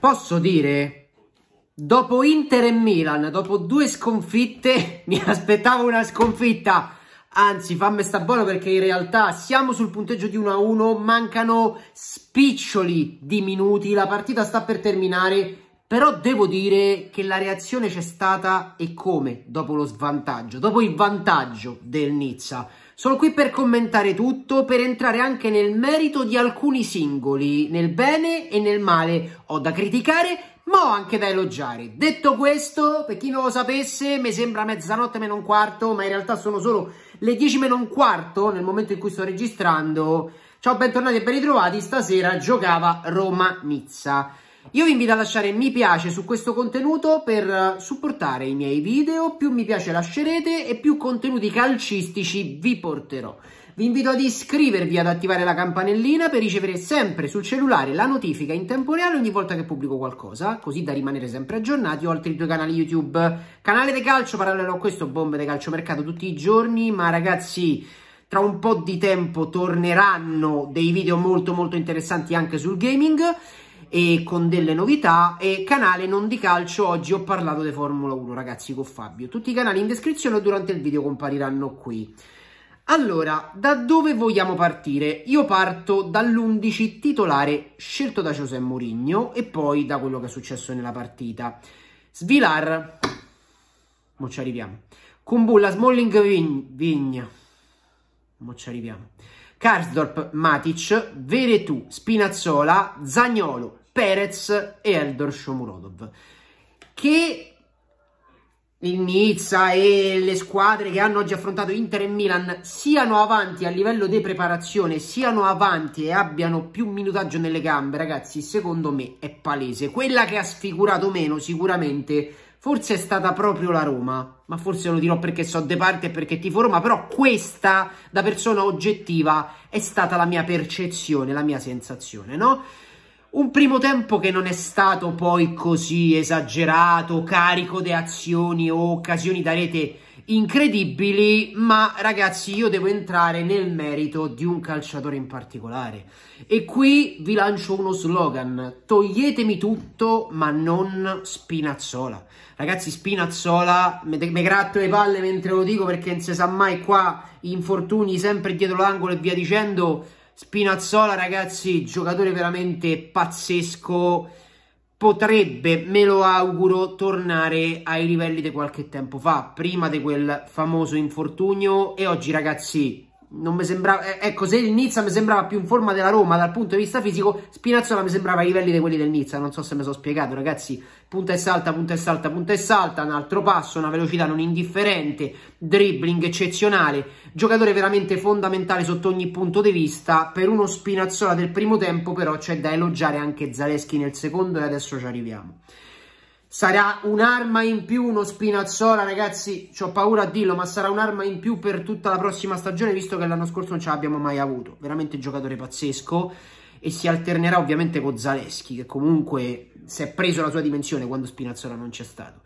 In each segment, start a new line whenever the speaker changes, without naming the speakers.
Posso dire, dopo Inter e Milan, dopo due sconfitte, mi aspettavo una sconfitta. Anzi, fammi sta buono perché in realtà siamo sul punteggio di 1-1, mancano spiccioli di minuti, la partita sta per terminare, però devo dire che la reazione c'è stata e come dopo lo svantaggio, dopo il vantaggio del Nizza. Sono qui per commentare tutto, per entrare anche nel merito di alcuni singoli, nel bene e nel male. Ho da criticare, ma ho anche da elogiare. Detto questo, per chi non lo sapesse, mi sembra mezzanotte meno un quarto, ma in realtà sono solo le 10 meno un quarto nel momento in cui sto registrando. Ciao, bentornati e ben ritrovati. Stasera giocava Roma-Nizza. Io vi invito a lasciare mi piace su questo contenuto per eh, supportare i miei video, più mi piace lascerete e più contenuti calcistici vi porterò. Vi invito ad iscrivervi ad attivare la campanellina per ricevere sempre sul cellulare la notifica in tempo reale ogni volta che pubblico qualcosa, così da rimanere sempre aggiornati. Ho altri due canali YouTube, canale di calcio parallelo a questo, bombe di mercato tutti i giorni, ma ragazzi tra un po' di tempo torneranno dei video molto molto interessanti anche sul gaming e con delle novità e canale non di calcio oggi ho parlato di Formula 1 ragazzi con Fabio tutti i canali in descrizione o durante il video compariranno qui allora, da dove vogliamo partire? Io parto dall'11 titolare scelto da José Mourinho e poi da quello che è successo nella partita. Svilar, mo ci arriviamo. Kumbulla, Smalling, Vigna, mo ci arriviamo. Karsdorp, Matic, Veretù, Spinazzola, Zagnolo, Perez e Eldor Shomurodov, che il Nizza e le squadre che hanno oggi affrontato Inter e Milan siano avanti a livello di preparazione, siano avanti e abbiano più minutaggio nelle gambe, ragazzi, secondo me è palese. Quella che ha sfigurato meno sicuramente forse è stata proprio la Roma, ma forse lo dirò perché so de parte e perché tifo Roma, però questa da persona oggettiva è stata la mia percezione, la mia sensazione, no? Un primo tempo che non è stato poi così esagerato, carico di azioni o occasioni da rete incredibili, ma ragazzi io devo entrare nel merito di un calciatore in particolare. E qui vi lancio uno slogan, toglietemi tutto ma non Spinazzola. Ragazzi Spinazzola, mi gratto le palle mentre lo dico perché non si sa mai qua, infortuni sempre dietro l'angolo e via dicendo Spinazzola, ragazzi, giocatore veramente pazzesco. Potrebbe, me lo auguro, tornare ai livelli di qualche tempo fa, prima di quel famoso infortunio. E oggi, ragazzi, non mi sembrava, eh, ecco, se il Nizza mi sembrava più in forma della Roma dal punto di vista fisico, Spinazzola mi sembrava ai livelli di quelli del Nizza, non so se mi sono spiegato, ragazzi, punta e salta, punta e salta, punta e salta, un altro passo, una velocità non indifferente, dribbling eccezionale, giocatore veramente fondamentale sotto ogni punto di vista, per uno Spinazzola del primo tempo però c'è da elogiare anche Zaleschi nel secondo e adesso ci arriviamo sarà un'arma in più uno Spinazzola ragazzi ho paura a dirlo ma sarà un'arma in più per tutta la prossima stagione visto che l'anno scorso non ce l'abbiamo mai avuto veramente giocatore pazzesco e si alternerà ovviamente con Zaleschi che comunque si è preso la sua dimensione quando Spinazzola non c'è stato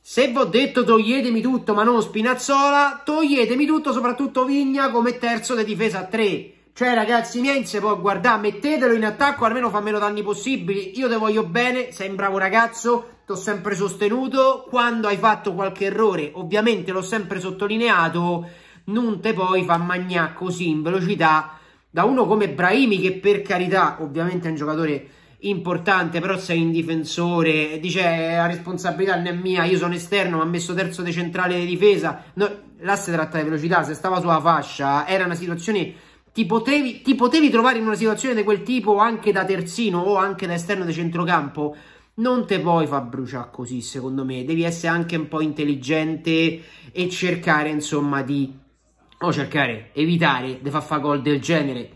se vi ho detto toglietemi tutto ma non Spinazzola toglietemi tutto soprattutto Vigna come terzo di difesa a 3 cioè, ragazzi, se può guardare, mettetelo in attacco, almeno fa meno danni possibili. Io te voglio bene, sei un bravo ragazzo, ti ho sempre sostenuto. Quando hai fatto qualche errore, ovviamente l'ho sempre sottolineato, non te poi fa magnà così in velocità da uno come Brahimi, che per carità, ovviamente è un giocatore importante, però sei un difensore, dice eh, la responsabilità non è mia, io sono esterno, mi ha messo terzo di centrale di difesa. No, là si tratta di velocità, se stava sulla fascia, era una situazione ti potevi, ti potevi trovare in una situazione di quel tipo anche da terzino o anche da esterno di centrocampo, non te puoi far bruciare così, secondo me. Devi essere anche un po' intelligente e cercare, insomma, di... o cercare, evitare di far fa gol del genere.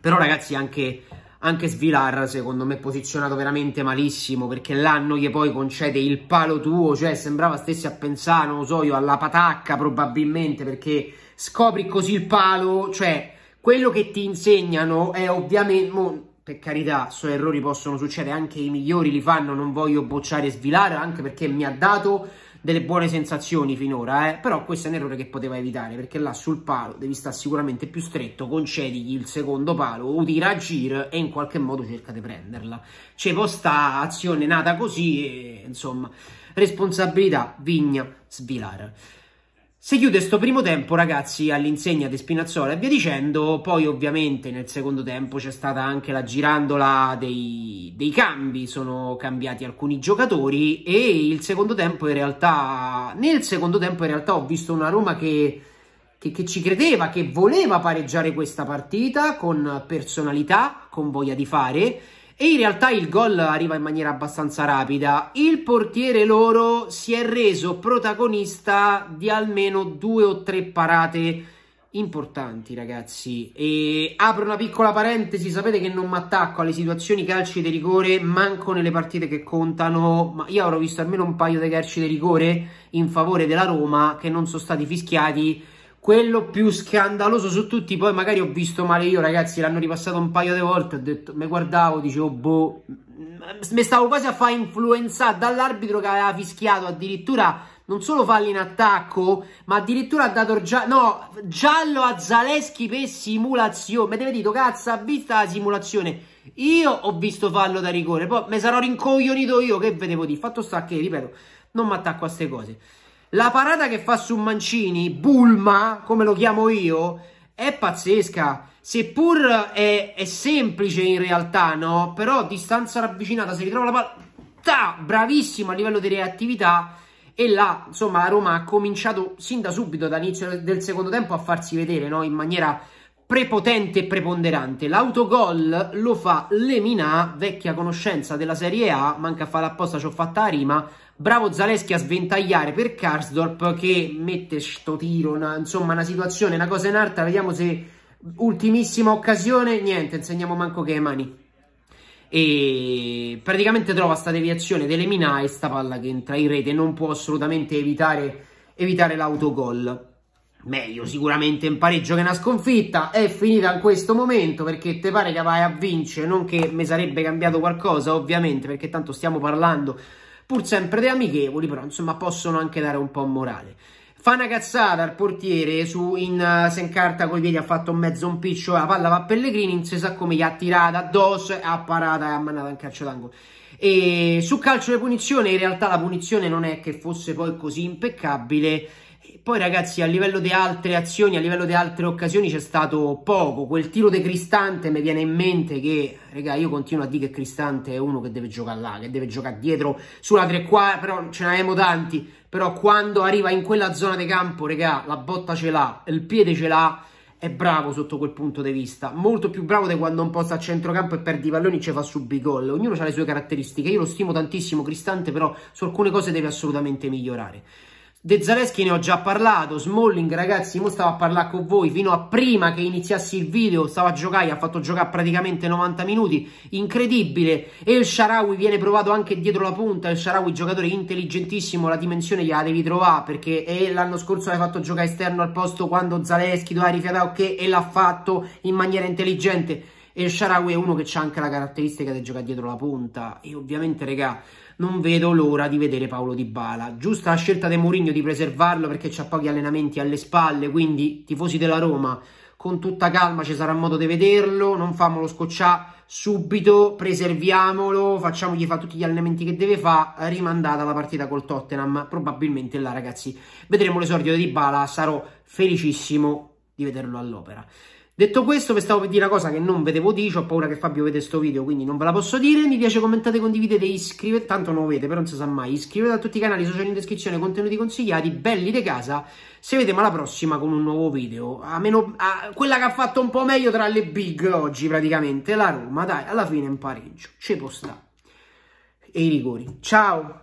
Però, ragazzi, anche, anche Svilar, secondo me, è posizionato veramente malissimo, perché l'anno gli poi concede il palo tuo, cioè sembrava stessi a pensare, non lo so io, alla patacca, probabilmente, perché scopri così il palo, cioè quello che ti insegnano è ovviamente... per carità, so errori possono succedere, anche i migliori li fanno, non voglio bocciare e svilare, anche perché mi ha dato delle buone sensazioni finora, eh? però questo è un errore che poteva evitare, perché là sul palo devi stare sicuramente più stretto, concedigli il secondo palo, o tira a giro e in qualche modo cerca di prenderla. C'è può azione nata così, e, insomma, responsabilità, vigna, svilare. Se chiude sto primo tempo, ragazzi, all'insegna di Spinazzola e via dicendo. Poi, ovviamente, nel secondo tempo c'è stata anche la girandola dei, dei, cambi. Sono cambiati alcuni giocatori e il secondo tempo, in realtà, nel secondo tempo, in realtà, ho visto una Roma che, che, che ci credeva, che voleva pareggiare questa partita con personalità, con voglia di fare e in realtà il gol arriva in maniera abbastanza rapida. Il portiere loro si è reso protagonista di almeno due o tre parate importanti, ragazzi. E apro una piccola parentesi, sapete che non mi attacco alle situazioni calci di rigore, manco nelle partite che contano, ma io avrò visto almeno un paio di calci di rigore in favore della Roma che non sono stati fischiati quello più scandaloso su tutti. Poi magari ho visto male io, ragazzi, l'hanno ripassato un paio di volte. Ho detto, mi guardavo, dicevo, boh, mi stavo quasi a far influenzare dall'arbitro che aveva fischiato addirittura non solo falli in attacco, ma addirittura ha dato gia- no, giallo a Zaleschi per simulazione. Mi deve dire, cazzo, ha vista la simulazione. Io ho visto fallo da rigore, poi mi sarò rincoglionito io, che vedevo di fatto sta che, ripeto, non mi attacco a queste cose. La parata che fa su Mancini, Bulma, come lo chiamo io, è pazzesca. Seppur è, è semplice in realtà, no? Però distanza ravvicinata, si ritrova la palla... Bravissimo a livello di reattività. E là, insomma, la Roma ha cominciato sin da subito, dall'inizio del secondo tempo, a farsi vedere, no? In maniera prepotente e preponderante. L'autogol lo fa Lemina, vecchia conoscenza della Serie A, manca a fare apposta, ci ho fatta la rima, Bravo Zaleschi a sventagliare per Karsdorp che mette sto tiro, una, insomma una situazione, una cosa in alta, vediamo se ultimissima occasione, niente, insegniamo manco che mani. E praticamente trova sta deviazione delle dell'Emina e sta palla che entra in rete, non può assolutamente evitare, evitare l'autogol. Meglio sicuramente un pareggio che una sconfitta, è finita in questo momento perché te pare che vai a vincere, non che mi sarebbe cambiato qualcosa ovviamente perché tanto stiamo parlando pur sempre dei amichevoli, però insomma possono anche dare un po' morale. Fa una cazzata al portiere, su, in, uh, se incarta con i piedi ha fatto mezzo un piccio, la palla va a Pellegrini, non si sa come, gli ha tirata addosso, ha parata e ha mandato un calcio d'angolo. E su calcio di punizione in realtà la punizione non è che fosse poi così impeccabile poi ragazzi a livello di altre azioni, a livello di altre occasioni c'è stato poco. Quel tiro di Cristante mi viene in mente che, raga, io continuo a dire che Cristante è uno che deve giocare là, che deve giocare dietro sulla tre quarti, però ce ne abbiamo tanti. Però quando arriva in quella zona di campo, raga, la botta ce l'ha, il piede ce l'ha, è bravo sotto quel punto di vista. Molto più bravo di quando un po' sta a centrocampo e perdi i palloni ci fa subire gol. Ognuno ha le sue caratteristiche. Io lo stimo tantissimo Cristante, però su alcune cose deve assolutamente migliorare. De Zaleschi ne ho già parlato, Smalling ragazzi, mo stavo a parlare con voi, fino a prima che iniziassi il video, stavo a giocare, ha fatto giocare praticamente 90 minuti, incredibile, e il Sharawi viene provato anche dietro la punta, il Sharawi giocatore intelligentissimo, la dimensione gliela devi trovare, perché eh, l'anno scorso l'hai fatto giocare esterno al posto quando Zaleschi doveva rifiatare ok, e l'ha fatto in maniera intelligente, e il Sharawi è uno che ha anche la caratteristica di giocare dietro la punta. E ovviamente, regà, non vedo l'ora di vedere Paolo Di Bala. Giusta la scelta di Mourinho di preservarlo perché c'ha pochi allenamenti alle spalle. Quindi, tifosi della Roma, con tutta calma ci sarà modo di vederlo. Non fammelo scocciare subito, preserviamolo, facciamogli fare tutti gli allenamenti che deve fare, rimandata la partita col Tottenham, probabilmente là ragazzi vedremo l'esordio di Dybala, sarò felicissimo di vederlo all'opera. Detto questo, vi stavo per dire una cosa che non vedevo di, dire, ho paura che Fabio vede questo video, quindi non ve la posso dire. Mi piace, commentate, condividete, iscrivete, tanto non lo vedete, però non si sa mai. Iscrivetevi a tutti i canali social in descrizione, contenuti consigliati, belli di casa. Se vediamo alla prossima con un nuovo video. A meno a quella che ha fatto un po' meglio tra le big oggi, praticamente, la Roma, dai, alla fine in pareggio. C'è posta. E i rigori. Ciao!